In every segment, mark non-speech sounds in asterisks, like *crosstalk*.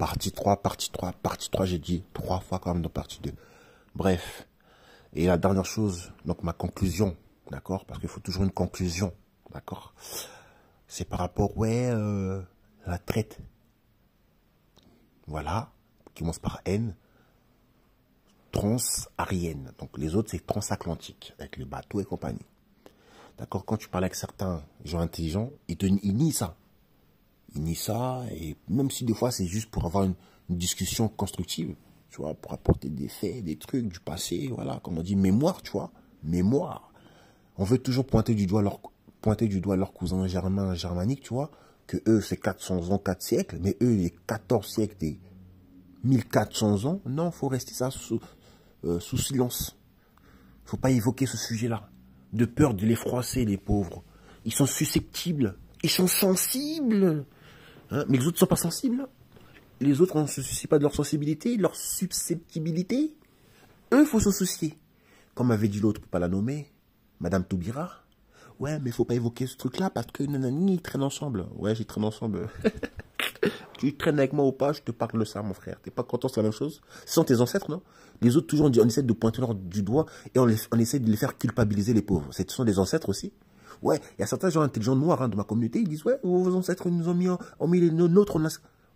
Partie 3, partie 3, partie 3, j'ai dit trois fois quand même dans partie 2. Bref. Et la dernière chose, donc ma conclusion, d'accord Parce qu'il faut toujours une conclusion, d'accord C'est par rapport, ouais, euh, la traite. Voilà, qui commence par N. Trans-Arienne. Donc les autres, c'est transatlantique, avec le bateau et compagnie. D'accord Quand tu parles avec certains gens intelligents, ils, te, nient ça ça. Et même si des fois, c'est juste pour avoir une, discussion constructive, tu vois, pour apporter des faits, des trucs du passé, voilà, comme on dit, mémoire, tu vois, mémoire. On veut toujours pointer du doigt leur, pointer du doigt leur cousin germain, germanique, tu vois, que eux, c'est 400 ans, 4 siècles, mais eux, les 14 siècles des 1400 ans, non, faut rester ça sous, euh, sous silence. Faut pas évoquer ce sujet-là. De peur de les froisser, les pauvres. Ils sont susceptibles. Ils sont sensibles. Hein, mais les autres ne sont pas sensibles. Les autres, on ne se soucie pas de leur sensibilité, de leur susceptibilité. Eux, il faut se soucier. Comme avait dit l'autre, pour pas la nommer, Madame Toubira. Ouais, mais il faut pas évoquer ce truc-là parce que nanani, ils traînent ensemble. Ouais, j'y traîne ensemble. *laughs* tu traînes avec moi ou pas, je te parle de ça, mon frère. T'es pas content, de la même chose. Ce sont tes ancêtres, non Les autres, toujours, on, essaie de pointer leur du doigt et on, on, essaie de les faire culpabiliser, les pauvres. Ce sont des ancêtres aussi ouais, il y a certains gens intelligents noirs hein, de ma communauté, ils disent, ouais, vos ancêtres nous ont mis en, mis les nôtres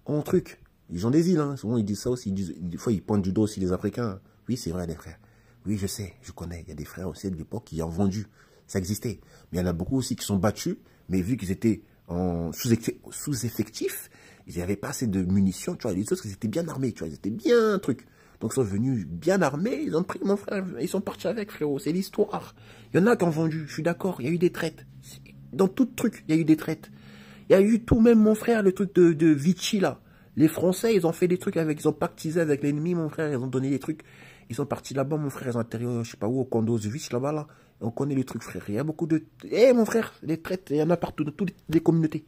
en, truc. Ils ont des îles, hein. souvent ils disent ça aussi, ils disent, des fois ils pointent du dos aussi les Africains. Oui, c'est vrai les frères. Oui, je sais, je connais, il y a des frères aussi de l'époque qui ont vendu, ça existait. Mais il y en a beaucoup aussi qui sont battus, mais vu qu'ils étaient en sous-effectif, ils n'avaient pas assez de munitions, tu vois, les ils étaient bien armés, tu vois, ils étaient bien truc. Donc ils sont venus bien armés, ils ont pris mon frère, ils sont partis avec frérot, c'est l'histoire. Il y en a qui ont vendu, je suis d'accord, il y a eu des traites. Dans tout truc, il y a eu des traites. Il y a eu tout, même mon frère, le truc de, Vichy là. Les Français, ils ont fait des trucs avec, ils ont pactisé avec l'ennemi, mon frère, ils ont donné des trucs. Ils sont partis là-bas, mon frère, ils ont atterri, euh, je sais pas où, au Vichy, là-bas, là. On connaît les trucs, frère. Il y a beaucoup de... Eh, mon frère, les traites, il y en a partout, dans toutes les communautés.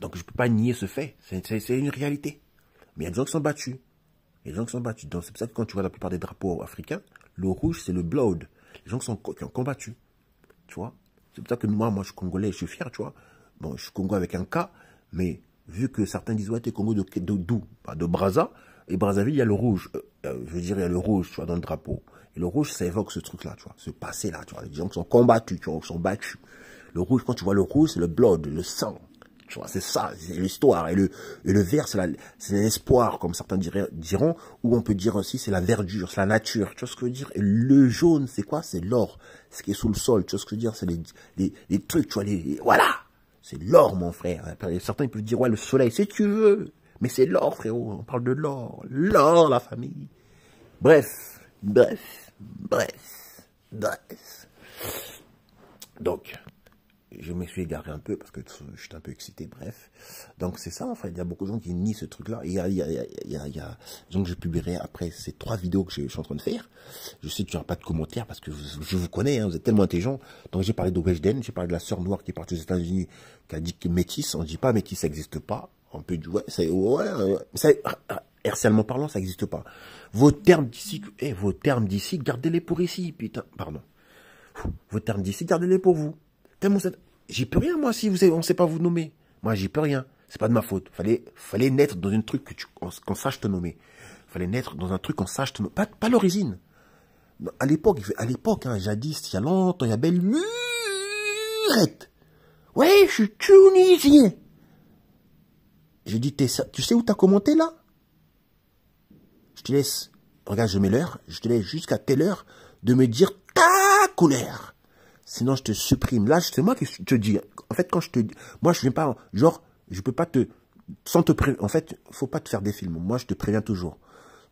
Donc, je peux pas nier ce fait. C'est une réalité. Mais il y a des gens qui sont battus les gens qui sont battus. Donc c'est pour ça que quand tu vois la plupart des drapeaux africains, le rouge c'est le blood. Les gens qui, ont combattu. Tu vois C'est pour ça que moi, moi je suis congolais, je suis fier, tu vois. Bon, je suis congolais avec un K, mais vu que certains disent ouais t'es Congo de Dou, de, de bah, Braza et Brazzaville il y a le rouge euh, euh, je veux dire il y a le rouge tu dans le drapeau et le rouge ça évoque ce truc là tu vois ce passé là tu vois les gens qui sont combattus tu vois qui sont battus le rouge quand tu vois le rouge c'est le blood le sang tu vois, c'est ça, c'est l'histoire. Et le, et le vert, c'est l'espoir, comme certains diront, ou on peut dire aussi, c'est la verdure, c'est la nature. Tu vois ce que je veux dire et Le jaune, c'est quoi C'est l'or, ce qui est sous le sol. Tu vois ce que je veux dire C'est les, les, les, trucs, tu vois, les, voilà C'est l'or, mon frère. Certains ils peuvent dire, ouais, le soleil, si tu veux. Mais c'est l'or, frérot, on parle de l'or. L'or, la famille. Bref, bref, bref, bref. Donc, je me suis égaré un peu parce que je suis un peu excité, bref. Donc c'est ça en fait, il y a beaucoup de gens qui nient ce truc-là. Il, il, il, il y a, donc je publierai après ces trois vidéos que je, suis en train de faire. Je sais que tu n'auras pas de commentaires parce que je vous connais, hein. vous êtes tellement intelligents. Donc j'ai parlé de j'ai parlé de la sœur noire qui est partie aux États-Unis, qui a dit que métisse, on ne dit pas Métis, ça n'existe pas. On peut dire, ouais, c'est, ouais, parlant, ça n'existe pas. Vos termes d'ici, eh, vos termes d'ici, gardez-les pour ici, putain, pardon. Vos termes d'ici, gardez-les pour vous. J'y peux rien, moi, si vous on ne sait pas vous nommer. Moi, j'y peux rien. C'est pas de ma faute. Fallait, fallait naître dans un truc que qu'on, sache te nommer. Fallait naître dans un truc qu'on sache te nommer. Pas, l'origine. À l'époque, à l'époque, hein, jadis, il y a longtemps, il y a belle lurette Ouais, je suis tunisien. J'ai dit, tu sais où t'as commenté, là? Je te laisse, regarde, je mets l'heure, je te laisse jusqu'à telle heure de me dire ta colère sinon je te supprime. Là, c'est moi qui te dis. En fait, quand je te dis, moi, je viens pas, genre, je peux pas te, sans te pré... en fait, faut pas te faire des films. Moi, je te préviens toujours.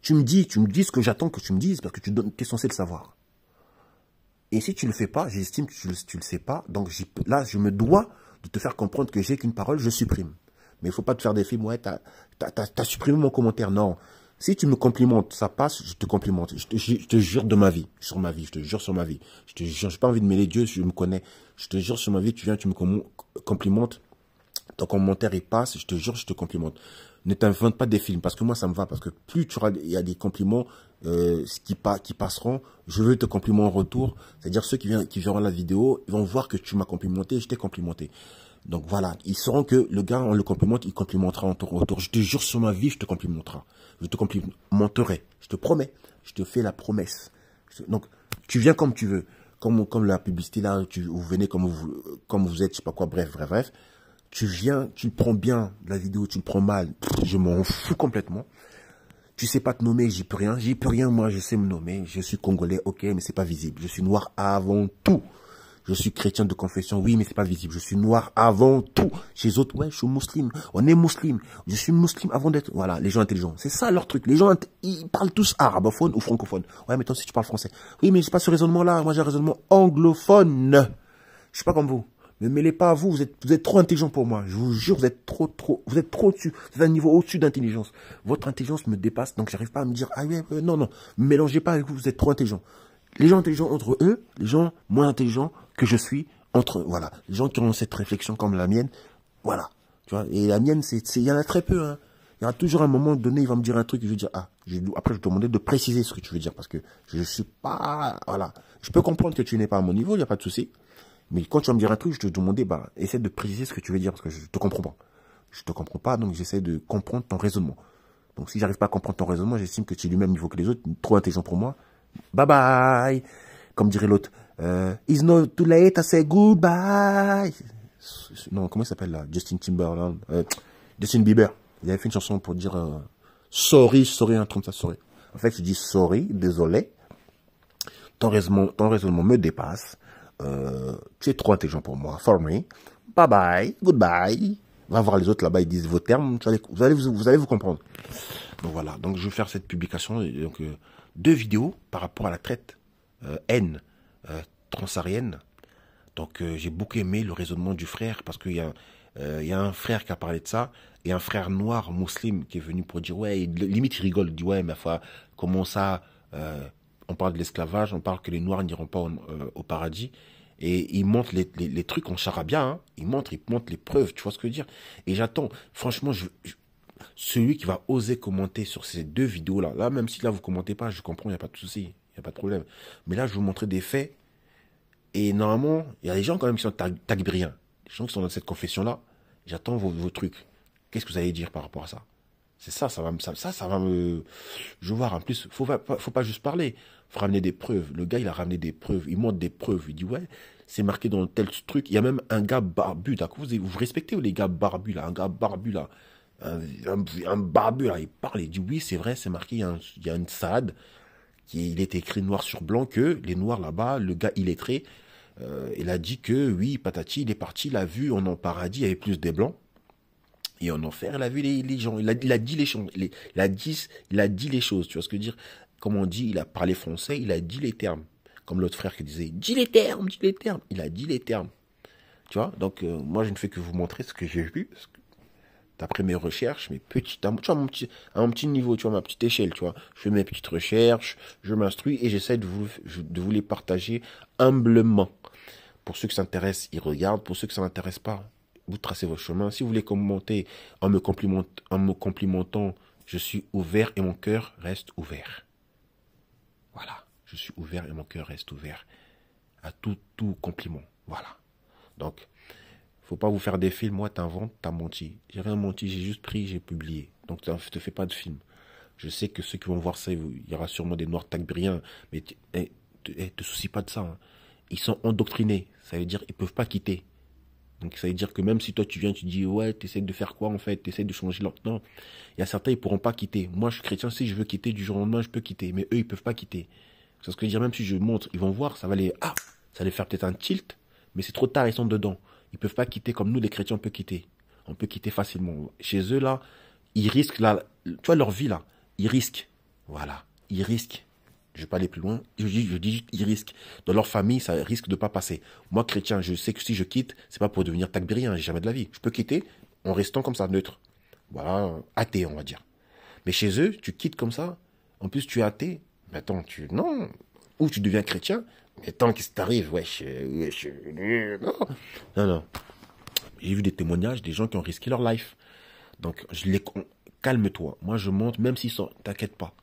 Tu me dis, tu me dis ce que j'attends que tu me dises parce que tu es censé le savoir. Et si tu ne le fais pas, j'estime que tu, ne le sais pas. Donc là, je me dois de te faire comprendre que j'ai qu'une parole, je supprime. Mais il ne faut pas te faire des films. Ouais, t'as as supprimé mon commentaire. Non, si tu me complimentes, ça passe, je te complimente. Je te, jure de ma vie, sur ma vie, je te jure sur ma vie. Je te jure, pas envie de mêler Dieu, je me connais. Je te jure sur ma vie, tu viens, tu me complimentes. Ton commentaire, il passe, je te jure, je te complimente. Ne t'invente pas des films, parce que moi, ça me va, parce que plus tu auras, il y a des compliments euh, qui, passeront, je veux te complimenter en retour. C'est-à-dire ceux qui, verront la vidéo, ils vont voir que tu m'as complimenté et je t'ai complimenté. Donc voilà, ils sauront que le gars, on le complimente, il complimentera en retour. Je te jure sur ma vie, je te complimentera je te complimenterai. Je te promets, je te fais la promesse. Donc, tu viens comme tu veux. Comme, comme la publicité, là, tu, vous venez comme vous, comme vous êtes, je sais pas quoi, bref, bref, bref. Tu viens, tu prends bien, la vidéo, tu prends mal. Je m'en fous complètement. Tu sais pas te nommer, j'y peux rien. J'y peux rien, moi, je sais me nommer. Je suis congolais, ok, mais c'est pas visible. Je suis noir avant tout. Je suis chrétien de confession, oui, mais c'est pas visible. Je suis noir avant tout. Chez autres, ouais, je suis musulman. On est musulman. Je suis musulman avant d'être. Voilà, les gens intelligents. C'est ça leur truc. Les gens, ils parlent tous arabophone ou francophone. Ouais, mais toi, si tu parles français. Oui, mais c'est pas ce raisonnement-là. Moi, j'ai un raisonnement anglophone. Je suis pas comme vous. Ne mêlez pas à vous. Vous êtes, vous êtes trop intelligent pour moi. Je vous jure, vous êtes trop, trop, vous êtes trop au-dessus. Vous êtes un niveau au-dessus d'intelligence. Votre intelligence me dépasse, donc j'arrive pas à me dire, ah ouais, euh, non, non. Mélangez pas avec vous. Vous êtes trop intelligent. Les gens intelligents entre eux, les gens moins intelligents que je suis entre, voilà, les gens qui ont cette réflexion comme la mienne, voilà, tu vois, et la mienne, c'est, il y en a très peu, hein. Il y a toujours un moment donné, il va me dire un truc, je vais dire, ah, je, après, je te demander de préciser ce que tu veux dire, parce que je suis pas, voilà. Je peux comprendre que tu n'es pas à mon niveau, il n'y a pas de souci. Mais quand tu vas me dire un truc, je te demander, bah, essaie de préciser ce que tu veux dire, parce que je te comprends pas. Je te comprends pas, donc j'essaie de comprendre ton raisonnement. Donc si j'arrive pas à comprendre ton raisonnement, j'estime que tu es du même niveau que les autres, trop intelligent pour moi. Bye bye! Comme dirait l'autre. Euh, it's not too late to say goodbye. Non, comment il s'appelle là Justin Timberland. Euh, Justin Bieber. Il avait fait une chanson pour dire euh, sorry, sorry, un truc de sorry. En fait, je dit « sorry, désolé. Ton raisonnement, raisonnement me dépasse. tu es trop intelligent pour moi. For me. Bye bye. Goodbye. Va voir les autres là-bas, ils disent vos termes. Vous allez vous, comprendre. Donc voilà. Donc je vais faire cette publication. Donc deux vidéos par rapport à la traite. N transarienne. Donc euh, j'ai beaucoup aimé le raisonnement du frère parce qu'il euh, y, a un frère qui a parlé de ça et un frère noir musulman qui est venu pour dire ouais, limite il rigole, il dit ouais mais enfin comment ça, euh, on parle de l'esclavage, on parle que les noirs n'iront pas au, paradis et il montre les, trucs en charabia, hein. il montre, il montre les preuves, tu vois ce que je veux dire Et j'attends, franchement, celui qui va oser commenter sur ces deux vidéos là, là même si là vous commentez pas, je comprends, il y a pas de souci, il y a pas de problème, mais là je vous montrer des faits et normalement, il y a des gens quand même qui sont tagbriens, des gens qui sont dans cette confession-là. J'attends vos, trucs. Qu'est-ce que vous allez dire par rapport à ça C'est ça, ça va me, ça, ça va me, je vois. En plus, faut pas, faut pas juste parler. Faut ramener des preuves. Le gars, il a ramené des preuves. Il montre des preuves. Il dit ouais, c'est marqué dans tel truc. Il y a même un gars barbu. d'accord Vous, vous respectez les gars barbus là, un gars barbu là. Un, barbu, là, il parle, il dit oui, c'est vrai, c'est marqué, il y, a une sad qui, il est écrit noir sur blanc que les noirs là-bas, le gars illettré, euh, il a dit que oui, patati, il est parti, il a vu, on en paradis, il y avait plus des blancs. Et en enfer, il a vu les, gens, il a, dit les choses, a dit, il a dit les choses, tu vois ce que dire Comme on dit, il a parlé français, il a dit les termes. Comme l'autre frère qui disait, dis les termes, dis les termes. Il a dit les termes. Tu vois Donc, euh, moi, je ne fais que vous montrer ce que j'ai vu, ce que d'après mes recherches, mes petites, tu vois, petit, à mon petit niveau, tu vois, ma petite échelle, tu vois, je fais mes petites recherches, je m'instruis et j'essaie de vous, vous les partager humblement. Pour ceux qui s'intéressent, ils regardent. Pour ceux qui ne s'intéressent pas, vous tracez vos chemins. Si vous voulez commenter en me, en me complimentant, je suis ouvert et mon cœur reste ouvert. Voilà, je suis ouvert et mon cœur reste ouvert à tout, tout compliment. Voilà. Donc, faut pas vous faire des films. Moi, t'inventes, t'as menti. J'ai rien menti, j'ai juste pris, j'ai publié. Donc, je te fais pas de film. Je sais que ceux qui vont voir ça, il y aura sûrement des noirs tagbriens, mais eh, eh, te, soucie pas de ça. Hein. Ils sont endoctrinés. Ça veut dire ils peuvent pas quitter. Donc ça veut dire que même si toi tu viens, tu dis ouais, t'essayes de faire quoi en fait, T'essayes de changer l'ordre Non, il y a certains ils pourront pas quitter. Moi je suis chrétien, si je veux quitter du jour au lendemain, je peux quitter. Mais eux ils peuvent pas quitter. C'est ce que je dire. Même si je montre, ils vont voir, ça va les ah, ça va les faire peut-être un tilt, mais c'est trop tard, ils sont dedans. Ils peuvent pas quitter comme nous, les chrétiens, on peut quitter. On peut quitter facilement. Chez eux, là, ils risquent, là, tu vois, leur vie, là, ils risquent. Voilà, ils risquent. Je vais pas aller plus loin. Je dis, ils risquent. Dans leur famille, ça risque de pas passer. Moi, chrétien, je sais que si je quitte, c'est pas pour devenir tagbirien hein, j'ai jamais de la vie. Je peux quitter en restant comme ça, neutre. Voilà, athée, on va dire. Mais chez eux, tu quittes comme ça. En plus, tu es athée. Mais attends, tu, non. Ou tu deviens chrétien, mais tant qu'il se t'arrive, wesh, euh, wesh, euh, non. Non, non. J'ai vu des témoignages des gens qui ont risqué leur life. Donc, je les, calme-toi. Moi, je monte, même s'ils sont, t'inquiète pas.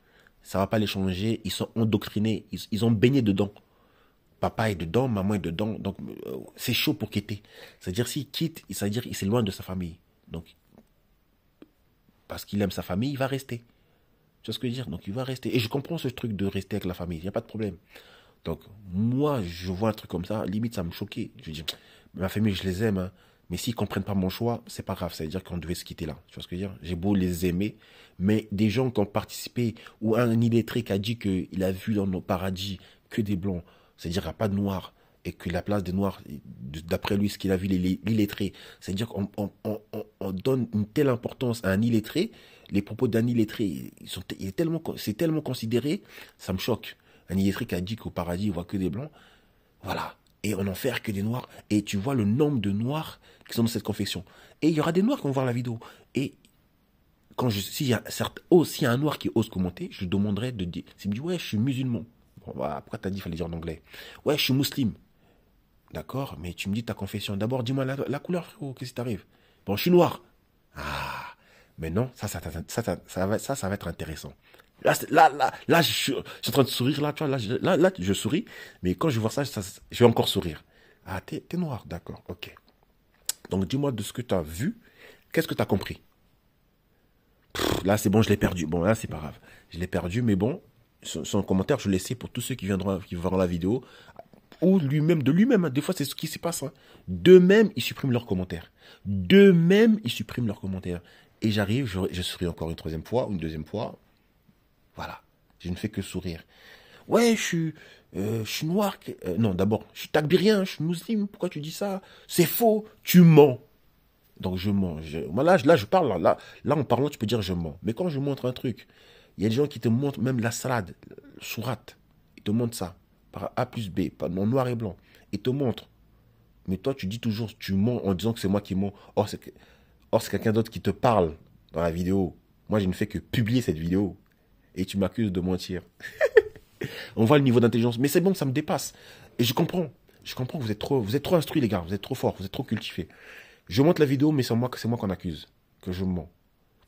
Ça va pas les changer. Ils sont endoctrinés. Ils, ils ont baigné dedans. Papa est dedans, maman est dedans. Donc, euh, c'est chaud pour quitter. C'est-à-dire, s'il quitte, c'est-à-dire, il s'éloigne de sa famille. Donc, parce qu'il aime sa famille, il va rester. Tu vois ce que je veux dire? Donc, il va rester. Et je comprends ce truc de rester avec la famille. Il n'y a pas de problème. Donc, moi, je vois un truc comme ça, limite, ça me choquait. Je dis, ma famille, je les aime, hein. mais s'ils comprennent pas mon choix, c'est pas grave. Ça veut dire qu'on devait se quitter là. Tu vois ce que je veux dire J'ai beau les aimer, mais des gens qui ont participé, ou un illettré qui a dit qu'il a vu dans nos paradis que des blancs, c'est-à-dire qu'il n'y a pas de noirs, et que la place des noirs, d'après lui, ce qu'il a vu, l'illettré, c'est-à-dire qu'on donne une telle importance à un illettré, les propos d'un illettré, tellement, c'est tellement considéré, ça me choque. Un qui a dit qu'au paradis, il voit que des blancs. Voilà. Et on enfer que des noirs. Et tu vois le nombre de noirs qui sont dans cette confession. Et il y aura des noirs qui vont voir la vidéo. Et quand je, si y a, certes, oh, un noir qui ose commenter, je lui demanderai de dire, s'il me dit, ouais, je suis musulman. Bon, après pourquoi t'as dit, fallait dire en anglais. Ouais, je suis musulman. D'accord, mais tu me dis ta confession. D'abord, dis-moi la, la, couleur, frérot, qu'est-ce qui t'arrive Bon, je suis noir. Ah, mais non, ça ça ça, ça, ça, ça, va être intéressant. Là, là, là, là, je, suis en train de sourire, là, tu là, je, souris, mais quand je vois ça, je vais encore sourire. Ah, t'es noir, d'accord, ok. Donc, dis-moi de ce que tu as vu, qu'est-ce que tu as compris Là, c'est bon, je l'ai perdu. Bon, là, c'est pas grave. Je l'ai perdu, mais bon, son, commentaire, je le sais pour tous ceux qui viendront, qui verront la vidéo, ou lui-même, de lui-même. Hein. Des fois, c'est ce qui se passe. Hein. De D'eux-mêmes, ils suppriment leurs commentaires. De même ils suppriment leurs commentaires. Et j'arrive, je, souris encore une troisième fois, ou une deuxième fois, voilà. Je ne fais que sourire. Ouais, je suis, euh, je suis noir. Euh, non, d'abord, je suis takbirien, je suis musulman. Pourquoi tu dis ça C'est faux. Tu mens. Donc je mens. là, je parle. Là, là, en parlant, tu peux dire je mens. Mais quand je montre un truc, il y a des gens qui te montrent même la salade, sourate. Ils te montrent ça par A plus B, par, en noir et blanc. Ils te montrent. Mais toi, tu dis toujours tu mens en disant que c'est moi qui mens. Or, c'est quelqu'un d'autre qui te parle dans la vidéo. Moi, je ne fais que publier cette vidéo et tu m'accuses de mentir. *laughs* on voit le niveau d'intelligence. Mais c'est bon, ça me dépasse. Et je comprends. Je comprends vous êtes trop, vous êtes trop instruits, les gars. Vous êtes trop forts. Vous êtes trop cultivés. Je montre la vidéo, mais c'est moi, c'est moi qu'on accuse. Que je mens.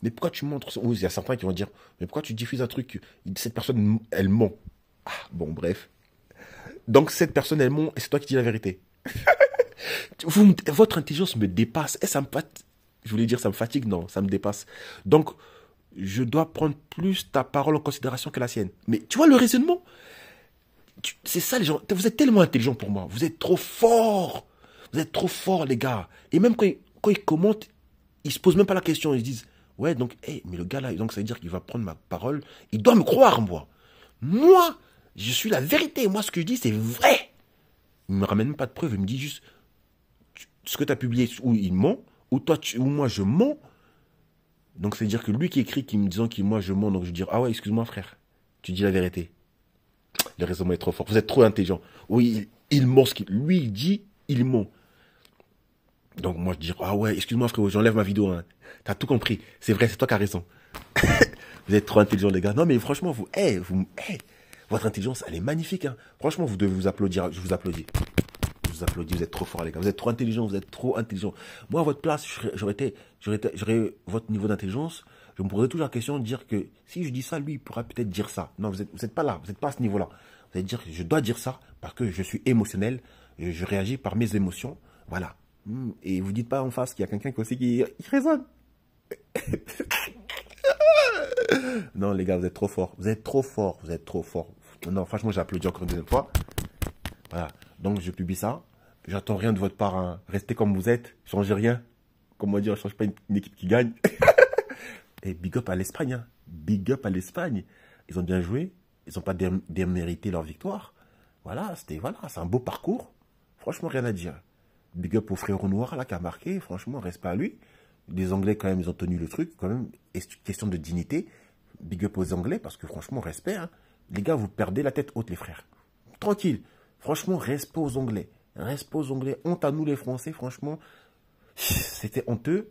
Mais pourquoi tu montres Il y a certains qui vont dire Mais pourquoi tu diffuses un truc Cette personne, elle ment. Ah, bon, bref. Donc, cette personne, elle ment et c'est toi qui dis la vérité. *laughs* votre intelligence me dépasse. Et eh, ça Je voulais dire, ça me fatigue. Non, ça me dépasse. Donc, je dois prendre plus ta parole en considération que la sienne. Mais tu vois le raisonnement C'est ça les gens. Vous êtes tellement intelligents pour moi. Vous êtes trop fort. Vous êtes trop fort les gars. Et même quand ils, quand ils commentent, ils se posent même pas la question. Ils disent ouais donc mais le gars là donc ça veut dire qu'il va prendre ma parole. Il doit me croire moi. Moi je suis la vérité. Moi ce que je dis c'est vrai. Il me ramène pas de preuves. Il me dit juste ce que tu as publié ou il ment ou toi ou moi je mens donc c'est-à-dire que lui qui écrit, qui me disant que moi je mens, donc je dis, ah ouais, excuse-moi frère, tu dis la vérité. Le raisonnement est trop fort, vous êtes trop intelligent. Oui, il, il ment ce qu'il... Lui, il dit, il ment. Donc moi je dis, ah ouais, excuse-moi frère. j'enlève ma vidéo. Hein. T'as tout compris, c'est vrai, c'est toi qui as raison. *laughs* vous êtes trop intelligent les gars. Non mais franchement, vous, Eh, vous, hey, votre intelligence, elle est magnifique. Hein. Franchement, vous devez vous applaudir, je vous applaudis vous vous êtes trop fort les gars, vous êtes trop intelligent, vous êtes trop intelligent. Moi à votre place, j'aurais été, j'aurais votre niveau d'intelligence, je me poserais toujours la question de dire que si je dis ça, lui il pourra peut-être dire ça. Non, vous n'êtes êtes pas là, vous n'êtes pas à ce niveau-là. Vous allez dire je dois dire ça parce que je suis émotionnel, je, je réagis par mes émotions, voilà. Hmm. Et vous dites pas en face qu'il y a quelqu'un qui aussi qui, qui résonne. *laughs* non les gars, vous êtes trop fort, vous êtes trop fort, vous êtes trop fort. Non, franchement, j'applaudis encore une deuxième fois. Voilà. Donc, je publie ça. J'attends rien de votre part. Hein. Restez comme vous êtes. Changez rien. Comment dire, change pas une, équipe qui gagne. *laughs* Et big up à l'Espagne. Hein. Big up à l'Espagne. Ils ont bien joué. Ils n'ont pas démérité leur victoire. Voilà, c'était voilà, c'est un beau parcours. Franchement, rien à dire. Big up au frérot noir là qui a marqué. Franchement, respect à lui. Les Anglais, quand même, ils ont tenu le truc. Quand même, Et question de dignité. Big up aux Anglais parce que franchement, respect. Hein. Les gars, vous perdez la tête haute, les frères. Tranquille. Franchement, respect aux Anglais. Reste aux Anglais. Honte à nous les Français, franchement. *laughs* C'était honteux.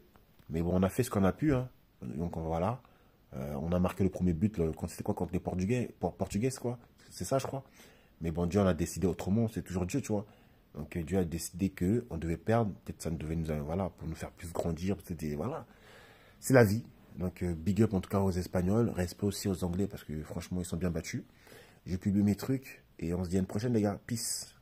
Mais bon, on a fait ce qu'on a pu. Hein. Donc euh, voilà. Euh, on a marqué le premier but quand c'était quoi contre les Portugais, Portugaises quoi. C'est ça je crois. Mais bon Dieu on a décidé autrement, c'est toujours Dieu tu vois. Donc Dieu a décidé que on devait perdre, peut-être ça ne devait nous euh, voilà pour nous faire plus grandir, c'était voilà. C'est la vie. Donc big up en tout cas aux Espagnols, respect aussi aux Anglais parce que franchement ils sont bien battus. Je publie mes trucs et on se dit à une prochaine les gars. Peace.